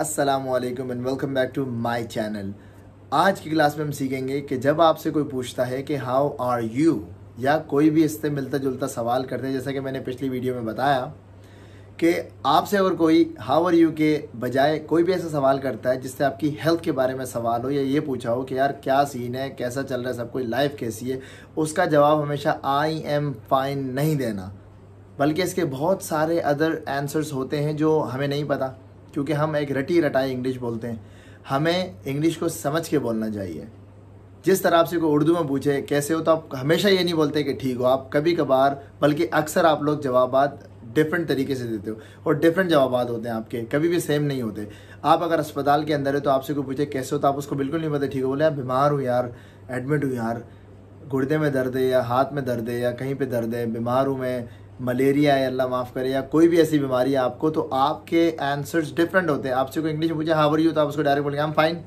Aslam and welcome back to my channel आज की class में हम सीखेंगे कि जब आपसे कोई पूछता है कि हाउ आर यू या कोई भी इससे मिलता जुलता सवाल करते हैं जैसा कि मैंने पिछली वीडियो में बताया कि आपसे अगर कोई हाउ आर यू के बजाय कोई भी ऐसा सवाल करता है जिससे आपकी हेल्थ के बारे में सवाल हो या ये पूछा हो कि यार क्या सीन है कैसा चल रहा है सब कोई लाइफ कैसी है उसका जवाब हमेशा आई एम फाइन नहीं देना बल्कि इसके बहुत सारे अदर आंसर्स होते हैं जो हमें नहीं पता क्योंकि हम एक रटी रटाई इंग्लिश बोलते हैं हमें इंग्लिश को समझ के बोलना चाहिए जिस तरह आपसे कोई उर्दू में पूछे कैसे हो तो आप हमेशा ये नहीं बोलते कि ठीक हो आप कभी कभार बल्कि अक्सर आप लोग जवाब डिफरेंट तरीके से देते हो और डिफरेंट जवाब होते हैं आपके कभी भी सेम नहीं होते आप अगर अस्पताल के अंदर है तो आपसे कोई पूछे कैसे हो तो आप उसको बिल्कुल नहीं पता ठीक हो बोले आप बीमार हो यार एडमिट हो यार गुर्दे में दर्द है या हाथ में दर्द है या कहीं पे दर्द है बीमार हूँ मैं मलेरिया है अल्लाह माफ़ करे या कोई भी ऐसी बीमारी है आपको तो आपके आंसर्स डिफरेंट होते हैं आपसे कोई इंग्लिश में पूछे हावर यू तो आप उसको डायरेक्ट बोलेंगे आई एम फाइन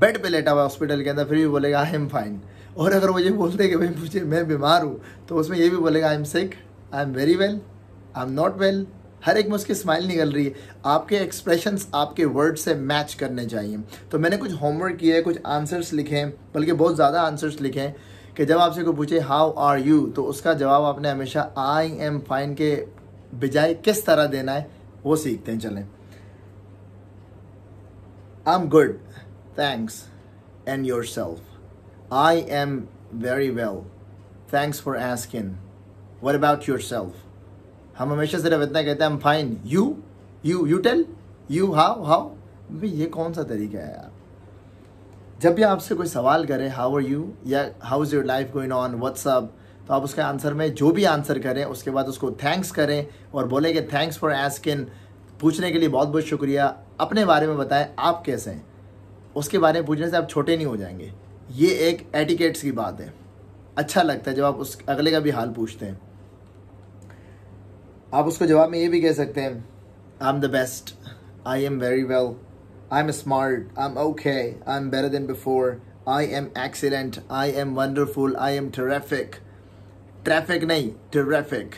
बेड पे लेटा हुआ हॉस्पिटल के अंदर फिर भी बोलेगा आई एम फाइन और अगर वो ये बोलते कि भाई मुझे मैं बीमार हूँ तो उसमें ये भी बोलेगा I am sick I am very well I am not well हर एक में उसकी स्माइल निकल रही है आपके एक्सप्रेशंस आपके वर्ड से मैच करने चाहिए तो मैंने कुछ होमवर्क किए कुछ आंसर्स लिखे हैं बल्कि बहुत ज़्यादा आंसर्स लिखे हैं कि जब आपसे कोई पूछे हाउ आर यू तो उसका जवाब आपने हमेशा आई एम फाइन के बजाय किस तरह देना है वो सीखते हैं चलें I am good thanks and yourself I am very well thanks for asking what about yourself हम हमेशा सिर्फ इतना कहते हैं हम fine you you you tell you how how भाई ये कौन सा तरीका है यार जब भी आपसे कोई सवाल करे हाउ आर यू या how is your life going on WhatsApp तो आप उसके आंसर में जो भी आंसर करें उसके बाद उसको थैंक्स करें और बोले कि थैंक्स फॉर एस्किन पूछने के लिए बहुत बहुत शुक्रिया अपने बारे में बताएं आप कैसे हैं उसके बारे में पूछने से आप छोटे नहीं हो जाएंगे ये एक एटिकेट्स की बात है अच्छा लगता है जब आप उस अगले का भी हाल पूछते हैं आप उसको जवाब में ये भी कह सकते हैं I am the best I am very well I am smart I am okay I am better than before I am excellent I am wonderful I am traffic traffic नहीं ट्रैफिक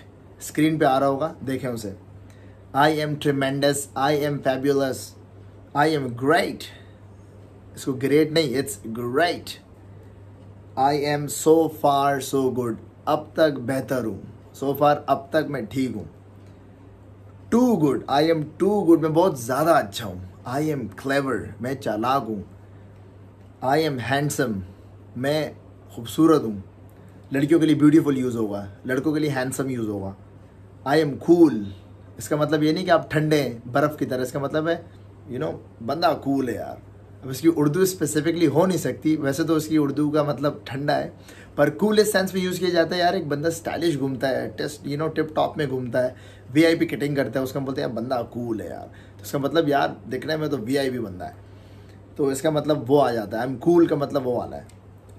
स्क्रीन पे आ रहा होगा देखें उसे I am tremendous I am fabulous I am great इसको great नहीं it's great I am so far so good अब तक बेहतर हूँ सो फार अब तक मैं ठीक हूँ too good I am too good मैं बहुत ज़्यादा अच्छा हूँ आई एम क्लेवर मैं चालाक हूँ आई एम हैंडसम मैं खूबसूरत हूँ लड़कियों के लिए ब्यूटीफुल यूज़ होगा लड़कों के लिए हैंडसम यूज़ होगा आई एम कूल इसका मतलब ये नहीं कि आप ठंडे हैं बर्फ़ की तरह इसका मतलब है यू you नो know, बंदा कूल है यार अब इसकी उर्दू स्पेसिफिकली हो नहीं सकती वैसे तो उसकी उर्दू का मतलब ठंडा है पर कूल इस सेंस में यूज़ किया जाता है यार एक बंदा स्टाइलिश घूमता है test you know tip top में घूमता है वी आई पी कटिंग करता है उसका मतलब बोलते हैं यार बंदा कूल है यार तो उसका मतलब यार दिखने में तो वी आई पी बंदा है तो इसका मतलब वो आ जाता है आई एम कूल का मतलब वो वाला है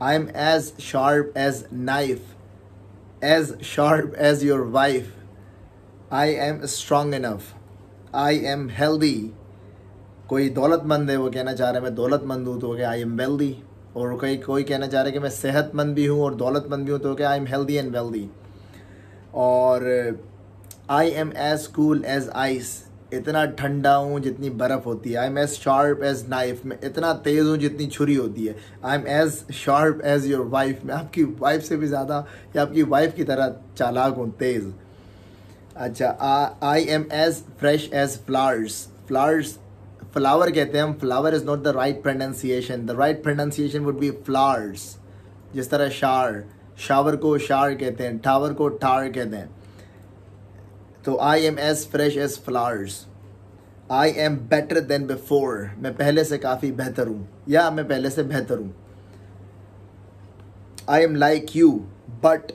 I am as sharp as knife as sharp as your wife I am strong enough I am healthy कोई दौलतमंद है वो कहना चाह रहे हैं मैं दौलतमंद हूँ तो कह आई एम वेल्दी और कोई कोई कहना चाह रहा है कि मैं सेहतमंद भी हूँ और दौलतमंद भी हूँ तो कह I am healthy and wealthy और I am as cool as ice इतना ठंडा हूँ जितनी बर्फ़ होती है I am as sharp as knife मैं इतना तेज़ हूँ जितनी छुरी होती है I am as sharp as your wife मैं आपकी वाइफ से भी ज़्यादा या आपकी वाइफ की तरह चालाक हूँ तेज़ अच्छा I am as fresh as flowers flowers flower कहते हैं हम flower is not the right pronunciation the right pronunciation would be flowers जिस तरह शार शावर को शार कहते हैं टावर को टार कहते हैं तो I am as fresh as flowers I am better than before मैं पहले से काफ़ी बेहतर हूँ या मैं पहले से बेहतर हूँ I am like you but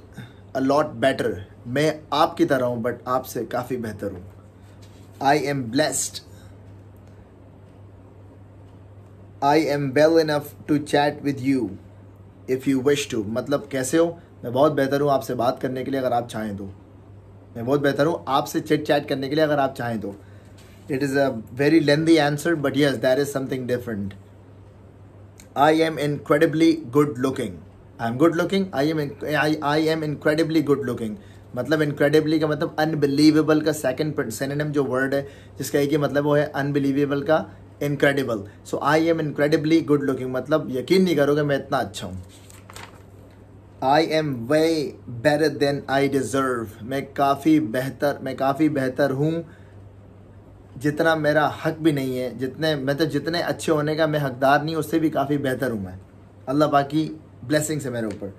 a lot better मैं आपकी तरह हूँ बट आपसे काफ़ी बेहतर हूँ I am blessed I am well enough to chat with you if you wish to मतलब कैसे हो मैं बहुत बेहतर हूँ आपसे बात करने के लिए अगर आप चाहें तो मैं बहुत बेहतर हूँ आपसे चिट चैट करने के लिए अगर आप चाहें तो it is a very lengthy answer but yes there is something different I am incredibly good looking I am good looking I am I am incredibly good looking मतलब इनक्रेडिबली का मतलब अनबिलीवेबल का सेकेंड सेनेम जो word है जिसका एक ही मतलब वो है अनबिलीवेबल का incredible so I am incredibly good looking मतलब यकीन नहीं करोगे मैं इतना अच्छा हूँ I am way better than I deserve मैं काफ़ी बेहतर मैं काफ़ी बेहतर हूँ जितना मेरा हक भी नहीं है जितने मैं मतलब तो जितने अच्छे होने का मैं हकदार नहीं उससे भी काफ़ी बेहतर हूँ मैं अल्लाह बाकी ब्लेसिंग्स है मेरे ऊपर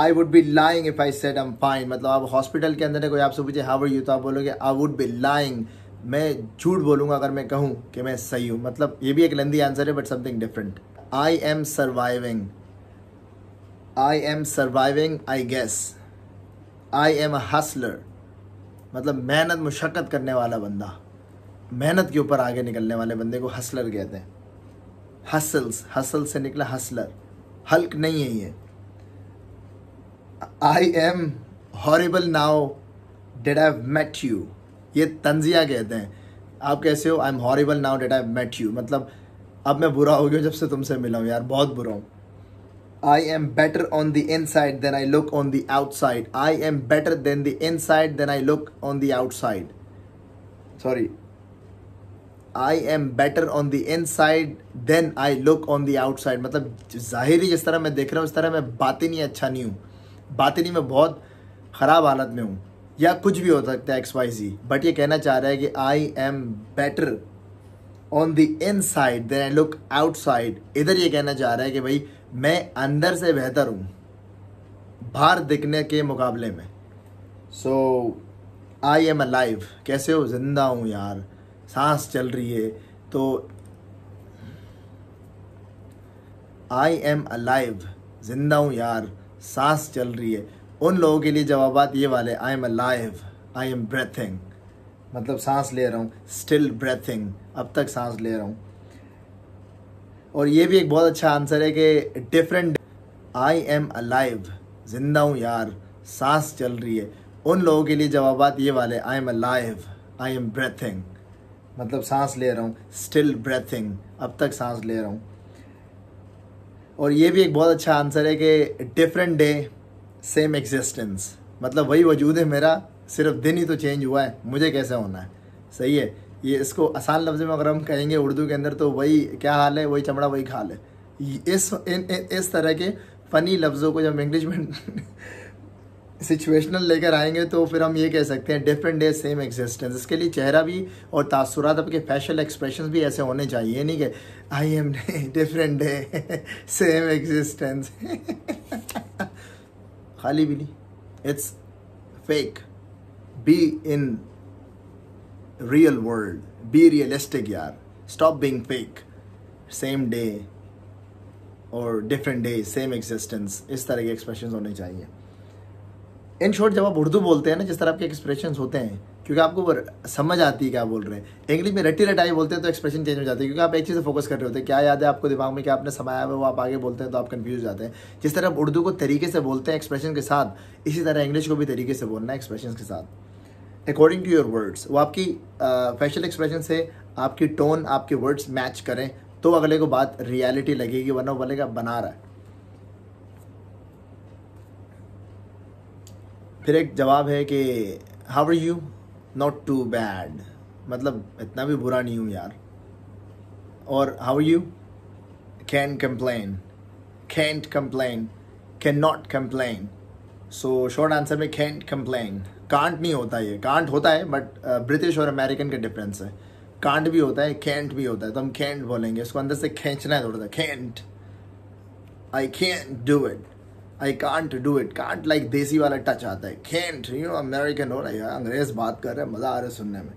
I would be lying if I said am fine मतलब आप हॉस्पिटल के अंदर कोई आपसे पूछे हाउ यू तो आप बोलोगे आई वुड बी लाइंग मैं झूठ बोलूँगा अगर मैं कहूँ कि मैं सही हूँ मतलब ये भी एक लेंदी आंसर है but something different I am surviving I am surviving I guess I am a hustler मतलब मेहनत मुशक्क़त करने वाला बंदा मेहनत के ऊपर आगे निकलने वाले बंदे को हसलर कहते हैं हसल्स हसल से निकला हसलर हल्क नहीं है ये I am horrible now that have met you ये तंजिया कहते हैं आप कैसे हो I am horrible now that I met you मतलब अब मैं बुरा हो गया जब से तुमसे मिला हूँ यार बहुत बुरा हूँ I am better on the inside than I look on the outside I am better than the inside than I look on the outside sorry I am better on the inside than I look on the outside मतलब जाहिर ही जिस तरह मैं देख रहा हूँ उस तरह मैं बातें नहीं अच्छा नहीं हूँ बातें नहीं मैं बहुत ख़राब हालत में हूँ या कुछ भी हो सकता है एक्स वाई जी बट ये कहना चाह रहा है कि I am better on the inside than I look outside इधर ये कहना चाह रहा है कि भाई मैं अंदर से बेहतर हूँ बाहर दिखने के मुकाबले में सो आई एम अ लाइव कैसे हो जिंदा हूँ यार सांस चल रही है तो आई एम अ लाइव जिंदा हूँ यार सांस चल रही है उन लोगों के लिए जवाब ये वाले I am alive I am breathing मतलब सांस ले रहा हूँ स्टिल ब्रेथिंग अब तक सांस ले रहा हूँ और ये भी एक बहुत अच्छा आंसर है कि different I am alive जिंदा हूँ यार सांस चल रही है उन लोगों के लिए जवाब ये वाले I am alive I am breathing मतलब सांस ले रहा हूँ स्टिल ब्रेथिंग अब तक सांस ले रहा हूँ और ये भी एक बहुत अच्छा आंसर है कि डिफरेंट डे सेम एग्जिस्टेंस मतलब वही वजूद है मेरा सिर्फ दिन ही तो चेंज हुआ है मुझे कैसे होना है सही है ये इसको आसान लफ्ज़ में अगर हम कहेंगे उर्दू के अंदर तो वही क्या हाल है वही चमड़ा वही खाल है इस इन, इन, इस तरह के फ़नी लफ्ज़ों को जब इंग्लिश में सिचुएशनल लेकर आएंगे तो फिर हम ये कह सकते हैं डिफरेंट डे सेम एग्जिस्टेंस इसके लिए चेहरा भी और तासुरात आपके फैशल एक्सप्रेशन भी ऐसे होने चाहिए नहीं कि I am day different day same existence खाली भी नहीं it's fake be in real world be realistic यार stop being fake same day और डिफरेंट डे सेम एग्जिस्टेंस इस तरह के एक्सप्रेशन होने चाहिए इन शॉर्ट जब आप उर्दू बोलते हैं ना जिस तरह आपके एक्सप्रेशन होते हैं क्योंकि आपको समझ आती है क्या बोल रहे हैं इंग्लिश में रट्टी रटाई बोलते हैं तो एक्सप्रेशन चेंज हो जाती है क्योंकि आप एक चीज़ से फोकस कर रहे होते हैं क्या याद है आपको दिमाग में क्या आपने समाया हुआ वो आप आगे बोलते हैं तो आप कन्फ्यूज जाते हैं जिस तरह आप उर्दू को तरीके से बोलते हैं एक्सप्रेशन के साथ इसी तरह इंग्लिश को भी तरीके से बोलना है एक्सप्रेशन के साथ अकॉर्डिंग टू योर वर्ड्स वो आपकी uh, एक्सप्रेशन से आपकी टोन आपके वर्ड्स मैच करें तो अगले को बात रियलिटी लगेगी वरना वो बोलेगा बना रहा है फिर एक जवाब है कि how are you not too bad मतलब इतना भी बुरा नहीं हूँ यार और how you can complain can't complain can not complain so short answer में कैंट कंप्लेन कांट नहीं होता ये कांट होता है बट ब्रिटिश और अमेरिकन का डिफरेंस है कांट भी होता है कैंट भी होता है तो हम कैंट बोलेंगे उसको अंदर से खींचना है थोड़ा सा can't I can't do it I can't do it can't like देसी वाला टच आता है कैंट यू नो अमेरिकन हो रहा है अंग्रेज बात कर रहे हैं मज़ा आ रहा है सुनने में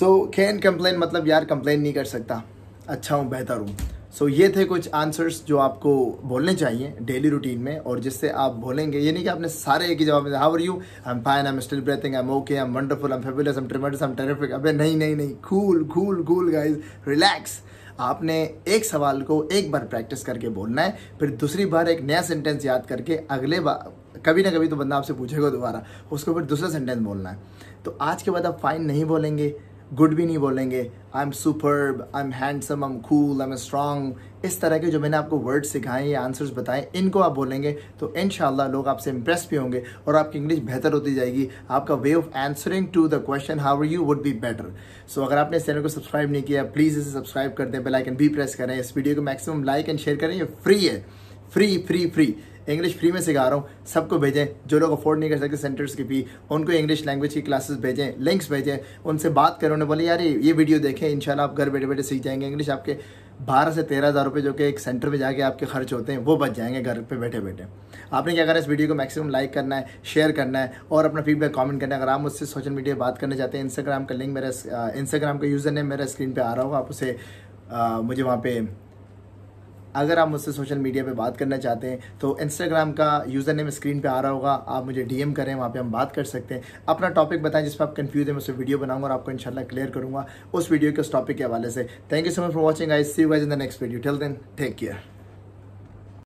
सो कैन कंप्लेन मतलब यार कंप्लेन नहीं कर सकता अच्छा हूँ बेहतर हूँ सो so, ये थे कुछ आंसर्स जो आपको बोलने चाहिए डेली रूटीन में और जिससे आप बोलेंगे ये नहीं कि आपने सारे एक ही जवाब में how are you I am fine I am still breathing I am okay I am wonderful I am fabulous I am tremendous I am terrific अबे नहीं नहीं नहीं cool cool cool guys relax आपने एक सवाल को एक बार प्रैक्टिस करके बोलना है फिर दूसरी बार एक नया सेंटेंस याद करके अगले बार कभी ना कभी तो बंदा आपसे पूछेगा दोबारा उसको फिर दूसरा सेंटेंस बोलना है तो आज के बाद आप फाइन नहीं बोलेंगे गुड भी नहीं बोलेंगे I am super I am handsome I am cool I am strong इस तरह के जो मैंने आपको वर्ड सिखाए या आंसर्स बताए इनको आप बोलेंगे तो इन लोग आपसे इम्प्रेस भी होंगे और आपकी इंग्लिश बेहतर होती जाएगी आपका way of answering to the question how you would be better so अगर आपने इस चैनल को सब्सक्राइब नहीं किया प्लीज़ इसे सब्सक्राइब कर दें बेलाइकन भी प्रेस करें इस वीडियो को मैक्सिमम लाइक एंड शेयर करें ये फ्री है free free free English free में सिखा रहा हूँ सबको भेजें जो लोग अफोर्ड नहीं कर सकते सेंटर्स की फी उनको इंग्लिश लैंग्वेज की क्लासेस भेजें लिंक्स भेजें उनसे बात करें उन्हें बोले यार ये वीडियो देखें इंशाल्लाह आप घर बैठे बैठे सीख जाएंगे इंग्लिश आपके बारह से तेरह हज़ार रुपये जो कि एक सेंटर में जाके आपके खर्च होते हैं वो बच जाएंगे घर पे बैठे बैठे आपने क्या करना है इस वीडियो को मैक्सिमम लाइक करना है शेयर करना है और अपना फीडबैक कमेंट करना है अगर आप मुझसे सोशल मीडिया बात करना चाहते हैं इंस्टाग्राम का लिंक मेरा इंस्टाग्राम का यूज़र नेम मेरा स्क्रीन पर आ रहा होगा आप उसे आ, मुझे वहाँ पर अगर आप मुझसे सोशल मीडिया पे बात करना चाहते हैं तो इंस्टाग्राम का यूज़र नेम स्क्रीन पे आ रहा होगा आप मुझे डीएम करें वहाँ पे हम बात कर सकते हैं अपना टॉपिक बताएं जिस पर आप कंफ्यूज हैं मैं उसे वीडियो बनाऊंगा और आपको इंशाल्लाह क्लियर करूँगा उस वीडियो के उस टॉपिक के हवाले से thank you so much for watching I see you guys in the next video till then take care